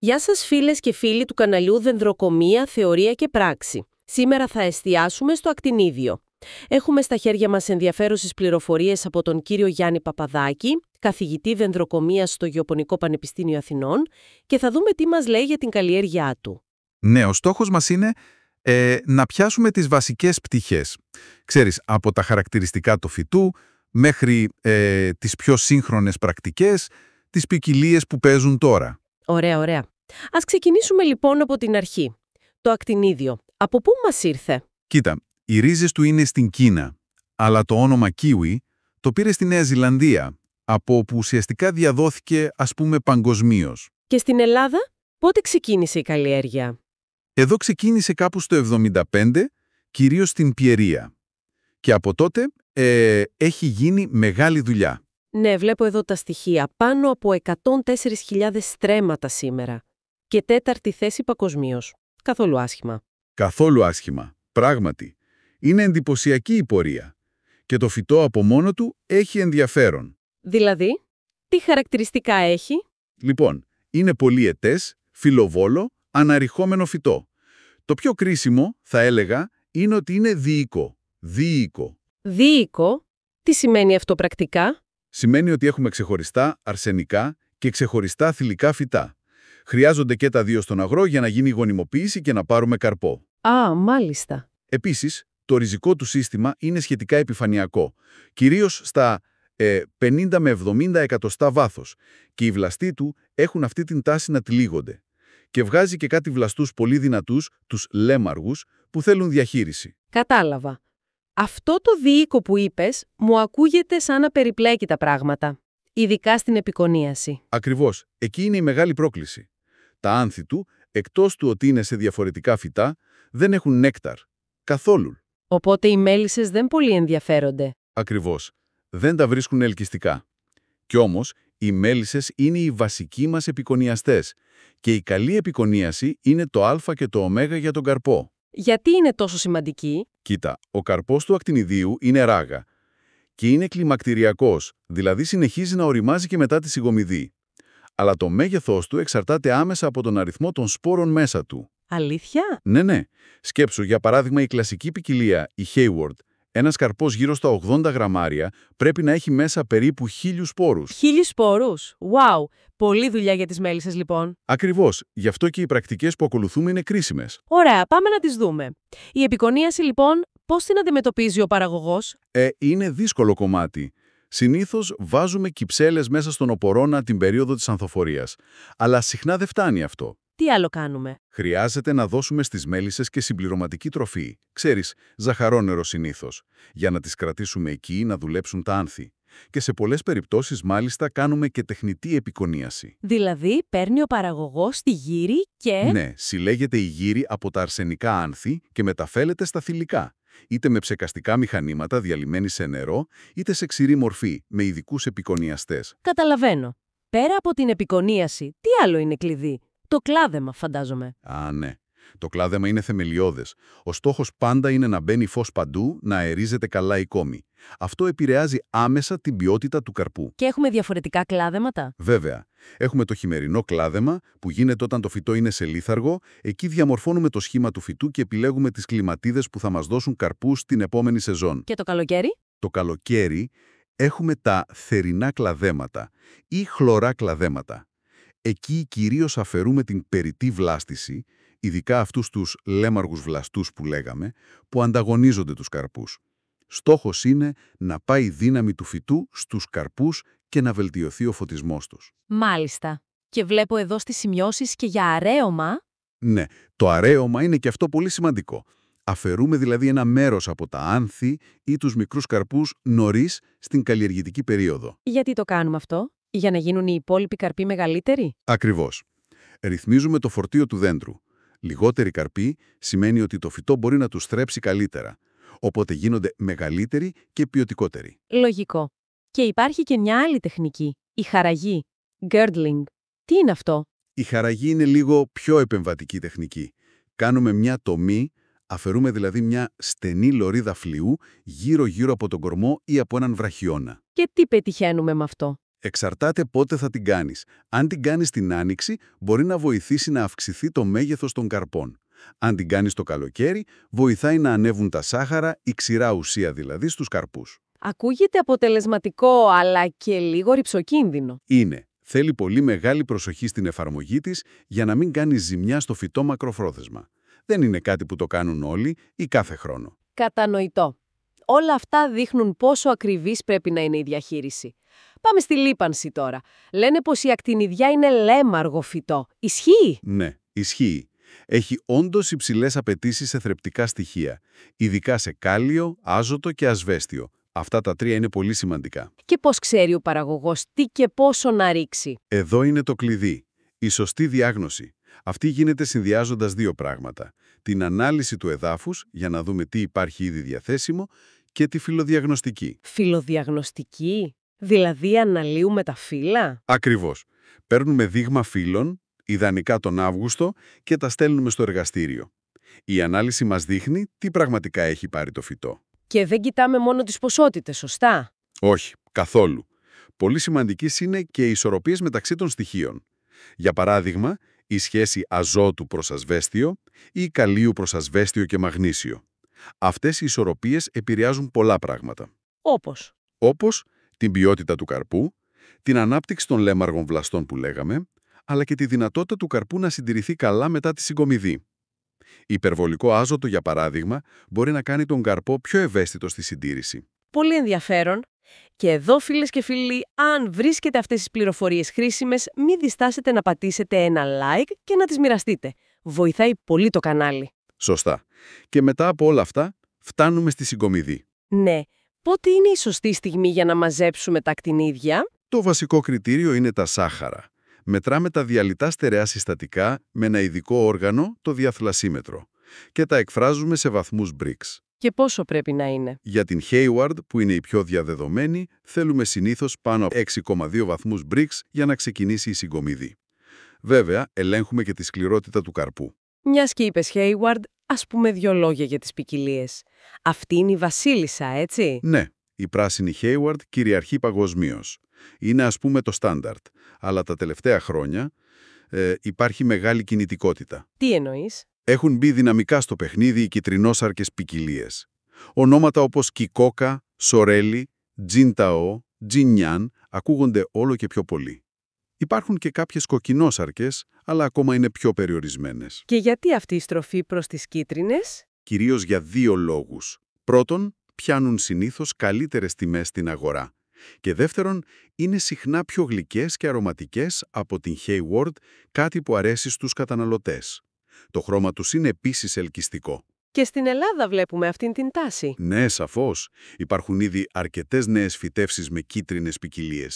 Γεια σας φίλες και φίλοι του καναλιού Δενδροκομεία, Θεωρία και Πράξη. Σήμερα θα εστιάσουμε στο ακτινίδιο. Έχουμε στα χέρια μας ενδιαφέρουσες πληροφορίες από τον κύριο Γιάννη Παπαδάκη, καθηγητή δενδροκομείας στο Γεωπονικό Πανεπιστήμιο Αθηνών και θα δούμε τι μας λέει για την καλλιέργειά του. Ναι, ο στόχος μας είναι ε, να πιάσουμε τις βασικές πτυχές. Ξέρεις, από τα χαρακτηριστικά του φυτού μέχρι ε, τις πιο σύγχρονες πρακτικές, τις ποικιλίες που παίζουν τώρα. Ωραία, ωραία. Ας ξεκινήσουμε λοιπόν από την αρχή. Το ακτινίδιο. Από πού μας ήρθε? Κοίτα, οι ρίζες του είναι στην Κίνα, αλλά το όνομα Kiwi το πήρε στη Νέα Ζηλανδία, από όπου ουσιαστικά διαδόθηκε ας πούμε παγκοσμίως. Και στην Ελλάδα, πότε ξεκίνησε η καλλιέργεια? Εδώ ξεκίνησε κάπου στο 75, κυρίως στην Πιερία. Και από τότε ε, έχει γίνει μεγάλη δουλειά. Ναι, βλέπω εδώ τα στοιχεία. Πάνω από 104.000 στρέμματα σήμερα. Και τέταρτη θέση παγκοσμίως. Καθόλου άσχημα. Καθόλου άσχημα. Πράγματι. Είναι εντυπωσιακή η πορεία. Και το φυτό από μόνο του έχει ενδιαφέρον. Δηλαδή, τι χαρακτηριστικά έχει? Λοιπόν, είναι πολυετές, φιλοβόλο, αναρριχόμενο φυτό. Το πιο κρίσιμο, θα έλεγα, είναι ότι είναι διοικό. Διοικό. Διοικό? Τι σημαίνει αυτό πρακτικά? σημαίνει ότι έχουμε ξεχωριστά αρσενικά και ξεχωριστά θηλυκά φυτά. Χρειάζονται και τα δύο στον αγρό για να γίνει γονιμοποίηση και να πάρουμε καρπό. Α, μάλιστα. Επίσης, το ριζικό του σύστημα είναι σχετικά επιφανειακό, κυρίως στα 50 ε, με 70 εκατοστά βάθος και οι βλαστοί του έχουν αυτή την τάση να τυλίγονται. Και βγάζει και κάτι βλαστούς πολύ δυνατούς, τους λέμαργους, που θέλουν διαχείριση. Κατάλαβα. Αυτό το διοίκο που είπες μου ακούγεται σαν να περιπλέκει τα πράγματα, ειδικά στην επικονίαση. Ακριβώς. Εκεί είναι η μεγάλη πρόκληση. Τα άνθη του, εκτός του ότι είναι σε διαφορετικά φυτά, δεν έχουν νέκταρ. Καθόλου. Οπότε οι μέλισσες δεν πολύ ενδιαφέρονται. Ακριβώς. Δεν τα βρίσκουν ελκυστικά. Κι όμως, οι μέλισσες είναι οι βασικοί μας επικονιαστές και η καλή επικονίαση είναι το α και το ω για τον καρπό. Γιατί είναι τόσο σημαντική? Κοίτα, ο καρπός του ακτινιδίου είναι ράγα και είναι κλιμακτηριακός, δηλαδή συνεχίζει να οριμάζει και μετά τη σιγομιδή. Αλλά το μέγεθός του εξαρτάται άμεσα από τον αριθμό των σπόρων μέσα του. Αλήθεια? Ναι, ναι. Σκέψου, για παράδειγμα, η κλασική ποικιλία, η Hayward, ένας καρπός γύρω στα 80 γραμμάρια πρέπει να έχει μέσα περίπου χίλιους σπόρους. Χίλιους σπόρους! Wow! Πολύ δουλειά για τις μέλισσες, λοιπόν. Ακριβώς. Γι' αυτό και οι πρακτικές που ακολουθούμε είναι κρίσιμες. Ωραία, πάμε να τις δούμε. Η επικονίαση, λοιπόν, πώς την αντιμετωπίζει ο παραγωγός. Ε, είναι δύσκολο κομμάτι. Συνήθως βάζουμε κυψέλες μέσα στον οπορώνα την περίοδο της ανθοφορίας. Αλλά συχνά δεν φτάνει αυτό. Τι άλλο κάνουμε? Χρειάζεται να δώσουμε στις μέλισσες και συμπληρωματική τροφή, ξέρεις, ζαχαρόνερο συνήθως, για να τις κρατήσουμε εκεί να δουλέψουν τα άνθη. Και σε πολλές περιπτώσεις μάλιστα κάνουμε και τεχνητή επικονίαση. Δηλαδή παίρνει ο παραγωγός τη γύρι και... Ναι, συλλέγεται η γύρι από τα αρσενικά άνθη και μεταφέρεται στα θηλυκά είτε με ψεκαστικά μηχανήματα διαλυμένη σε νερό, είτε σε ξηρή μορφή, με ειδικούς επικονιαστές. Καταλαβαίνω. Πέρα από την επικονίαση, τι άλλο είναι κλειδί το κλάδεμα, φαντάζομαι. Α, ναι. Το κλάδεμα είναι θεμελιώδες. Ο στόχος πάντα είναι να μπαίνει φως παντού, να αερίζεται καλά η κόμη. Αυτό επηρεάζει άμεσα την ποιότητα του καρπού. Και έχουμε διαφορετικά κλάδεματα. Βέβαια. Έχουμε το χειμερινό κλάδεμα που γίνεται όταν το φυτό είναι σε λίθαργο. Εκεί διαμορφώνουμε το σχήμα του φυτού και επιλέγουμε τις κλιματίδες που θα μας δώσουν καρπούς την επόμενη σεζόν. Και το καλοκαίρι. Το καλοκαίρι έχουμε τα θερινά κλαδέματα ή χλωρά κλαδέματα. Εκεί κυρίως αφαιρούμε την περιττή βλάστηση, ειδικά αυτούς τους λέμαργους βλαστούς που λέγαμε, που ανταγωνίζονται τους καρπούς. Στόχος είναι να πάει η δύναμη του φυτού στους καρπούς και να βελτιωθεί ο φωτισμός τους. Μάλιστα. Και βλέπω εδώ στις σημειώσεις και για αρέωμα. Ναι, το αρέωμα είναι και αυτό πολύ σημαντικό. Αφαιρούμε δηλαδή ένα μέρος από τα άνθη ή τους μικρούς καρπούς νωρίς στην καλλιεργητική περίοδο. Γιατί το κάνουμε αυτό? για να γίνουν οι υπόλοιποι καρποί μεγαλύτεροι. Ακριβώς. Ρυθμίζουμε το φορτίο του δέντρου. Λιγότεροι καρποί σημαίνει ότι το φυτό μπορεί να του στρέψει καλύτερα. Οπότε γίνονται μεγαλύτεροι και ποιοτικότεροι. Λογικό. Και υπάρχει και μια άλλη τεχνική, η χαραγή, girdling. Τι είναι αυτό? Η χαραγή είναι λίγο πιο επεμβατική τεχνική. Κάνουμε μια τομή, αφαιρούμε δηλαδή μια στενή λωρίδα φλοιού γύρω-γύρω από τον κορμό ή από έναν βραχιώνα. Και τι πετυχαίνουμε με αυτό? Εξαρτάται πότε θα την κάνεις. Αν την κάνεις την άνοιξη, μπορεί να βοηθήσει να αυξηθεί το μέγεθος των καρπών. Αν την κάνεις το καλοκαίρι, βοηθάει να ανέβουν τα σάχαρα, η ξηρά ουσία δηλαδή, στους καρπούς. Ακούγεται αποτελεσματικό, αλλά και λίγο ρηψοκίνδυνο. Είναι. Θέλει πολύ μεγάλη προσοχή στην εφαρμογή της για να μην κάνει ζημιά στο φυτό μακροφρόθεσμα. Δεν είναι κάτι που το κάνουν όλοι ή κάθε χρόνο. Κατανοητό όλα αυτά δείχνουν πόσο ακριβής πρέπει να είναι η διαχείριση. Πάμε στη λίπανση τώρα. Λένε πως η ακτινιδιά είναι λέμαργο φυτό. Ισχύει? Ναι, ισχύει. Έχει όντως υψηλές απαιτήσεις σε θρεπτικά στοιχεία, ειδικά σε κάλιο, άζωτο και ασβέστιο. Αυτά τα τρία είναι πολύ σημαντικά. Και πώς ξέρει ο παραγωγός τι και πόσο να ρίξει. Εδώ είναι το κλειδί. Η σωστή διάγνωση. Αυτή γίνεται συνδυάζοντας δύο πράγματα. Την ανάλυση του εδάφους για να δούμε τι υπάρχει ήδη διαθέσιμο και τη φιλοδιαγνωστική. Φιλοδιαγνωστική, δηλαδή αναλύουμε τα φύλλα. Ακριβώς. Παίρνουμε δείγμα φύλλων, ιδανικά τον Αύγουστο, και τα στέλνουμε στο εργαστήριο. Η ανάλυση μας δείχνει τι πραγματικά έχει πάρει το φυτό. Και δεν κοιτάμε μόνο τις ποσότητες, σωστά? Όχι, καθόλου. Πολύ σημαντικής είναι και οι ισορροπίες μεταξύ των στοιχείων. Για παράδειγμα, η σχέση αζότου προς ασβέστιο ή καλίου προς ασβέστιο και μαγνήσιο. Αυτές οι ισορροπίες επηρεάζουν πολλά πράγματα. Όπως? Όπως την ποιότητα του καρπού, την ανάπτυξη των λέμαργων βλαστών που λέγαμε, αλλά και τη δυνατότητα του καρπού να συντηρηθεί καλά μετά τη συγκομιδή. Υπερβολικό άζωτο, για παράδειγμα, μπορεί να κάνει τον καρπό πιο ευαίσθητο στη συντήρηση. Πολύ ενδιαφέρον. Και εδώ, φίλες και φίλοι, αν βρίσκετε αυτές τις πληροφορίες χρήσιμες, μην διστάσετε να πατήσετε ένα like και να τις μοιραστείτε. Βοηθάει πολύ το κανάλι. Σωστά. Και μετά από όλα αυτά, φτάνουμε στη συγκομιδή. Ναι. Πότε είναι η σωστή στιγμή για να μαζέψουμε τα ακτινίδια? Το βασικό κριτήριο είναι τα σάχαρα. Μετράμε τα διαλυτά στερεά συστατικά με ένα ειδικό όργανο, το διαθλασίμετρο, και τα εκφράζουμε σε βαθμούς BRICS. Και πόσο πρέπει να είναι? Για την Hayward, που είναι η πιο διαδεδομένη, θέλουμε συνήθως πάνω από 6,2 βαθμούς BRICS για να ξεκινήσει η συγκομιδή. Βέβαια, ελέγχουμε και τη σκληρότητα του καρπού. Μιας και είπες Χέιουαρντ, ας πούμε δύο λόγια για τις ποικιλίες. Αυτή είναι η βασίλισσα, έτσι? Ναι, η πράσινη Χέιουαρντ κυριαρχεί παγκοσμίως. Είναι ας πούμε το στάνταρτ, αλλά τα τελευταία χρόνια ε, υπάρχει μεγάλη κινητικότητα. Τι εννοείς? Έχουν μπει δυναμικά στο παιχνίδι οι κυτρινόσαρκες ποικιλίες. Ονόματα όπως Κικόκα, Σορέλι, Τζινταό, Τζινιάν ακούγονται όλο και πιο πολύ. Υπάρχουν και κάποιες κοκκινόσαρκες, αλλά ακόμα είναι πιο περιορισμένες. Και γιατί αυτή η στροφή προς τις κίτρινες? Κυρίως για δύο λόγους. Πρώτον, πιάνουν συνήθως καλύτερες τιμές στην αγορά. Και δεύτερον, είναι συχνά πιο γλυκές και αρωματικές από την Hayward, κάτι που αρέσει στους καταναλωτές. Το χρώμα τους είναι επίσης ελκυστικό. Και στην Ελλάδα βλέπουμε αυτήν την τάση. Ναι, σαφώς. Υπάρχουν ήδη αρκετές νέες φυτεύσεις με κίτρινες ποικιλίες.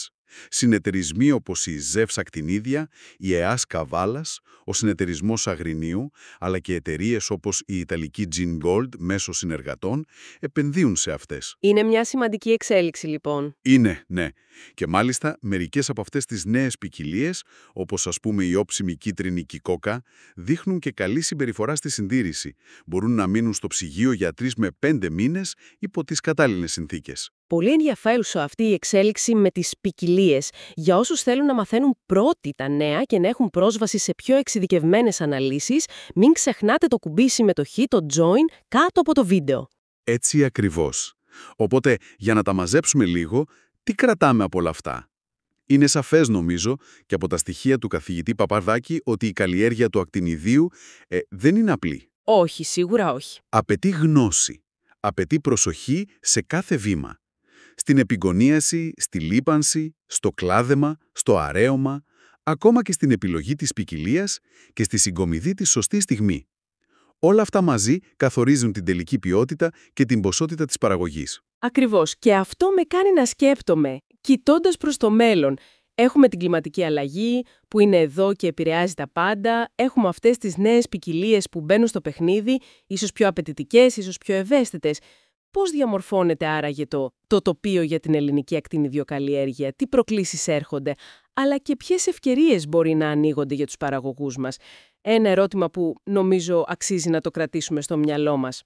Συνεταιρισμοί όπως η Ζεύ Ακτινίδια, η ΕΑΣ Καβάλας, ο Συνεταιρισμός Αγρινίου, αλλά και εταιρείες όπως η Ιταλική Gin Gold μέσω συνεργατών, επενδύουν σε αυτές. Είναι μια σημαντική εξέλιξη λοιπόν. Είναι, ναι. Και μάλιστα μερικές από αυτές τις νέες ποικιλίε, όπως ας πούμε η όψιμη κίτρινη κικόκα, δείχνουν και καλή συμπεριφορά στη συντήρηση. Μπορούν να μείνουν στο ψυγείο για 3 με 5 μήνες υπό τις κατάλληλες συνθήκες πολύ ενδιαφέρουσα αυτή η εξέλιξη με τις ποικιλίες για όσους θέλουν να μαθαίνουν πρώτοι τα νέα και να έχουν πρόσβαση σε πιο εξειδικευμένες αναλύσεις, μην ξεχνάτε το κουμπί συμμετοχή, το join, κάτω από το βίντεο. Έτσι ακριβώς. Οπότε, για να τα μαζέψουμε λίγο, τι κρατάμε από όλα αυτά. Είναι σαφές νομίζω και από τα στοιχεία του καθηγητή Παπαρδάκη ότι η καλλιέργεια του ακτινιδίου ε, δεν είναι απλή. Όχι, σίγουρα όχι. Απαιτεί γνώση. Απαιτεί προσοχή σε κάθε βήμα στην επικονίαση, στη λίπανση, στο κλάδεμα, στο αρέωμα, ακόμα και στην επιλογή της ποικιλίας και στη συγκομιδή της σωστή στιγμή. Όλα αυτά μαζί καθορίζουν την τελική ποιότητα και την ποσότητα της παραγωγής. Ακριβώς. Και αυτό με κάνει να σκέπτομαι, κοιτώντας προς το μέλλον. Έχουμε την κλιματική αλλαγή που είναι εδώ και επηρεάζει τα πάντα. Έχουμε αυτές τις νέες ποικιλίες που μπαίνουν στο παιχνίδι, ίσως πιο απαιτητικές, ίσως πιο ευαίσθητες. Πώς διαμορφώνεται άραγε το, το τοπίο για την ελληνική ακτινιδιοκαλλιέργεια, τι προκλήσεις έρχονται, αλλά και ποιες ευκαιρίες μπορεί να ανοίγονται για τους παραγωγούς μας. Ένα ερώτημα που νομίζω αξίζει να το κρατήσουμε στο μυαλό μας.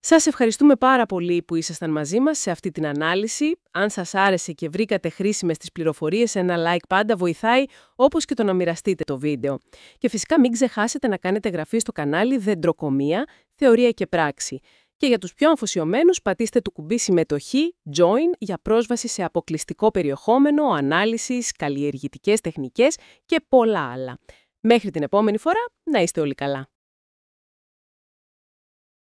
Σας ευχαριστούμε πάρα πολύ που ήσασταν μαζί μας σε αυτή την ανάλυση. Αν σας άρεσε και βρήκατε χρήσιμες τις πληροφορίες, ένα like πάντα βοηθάει, όπως και το να μοιραστείτε το βίντεο. Και φυσικά μην ξεχάσετε να κάνετε εγγραφή στο κανάλι Δεντροκομεία, Θεωρία και Πράξη. Και για τους πιο αφοσιωμένους πατήστε το κουμπί συμμετοχή Join για πρόσβαση σε αποκλειστικό περιεχόμενο, ανάλυσης, καλλιεργητικές τεχνικές και πολλά άλλα. Μέχρι την επόμενη φορά, να είστε όλοι καλά.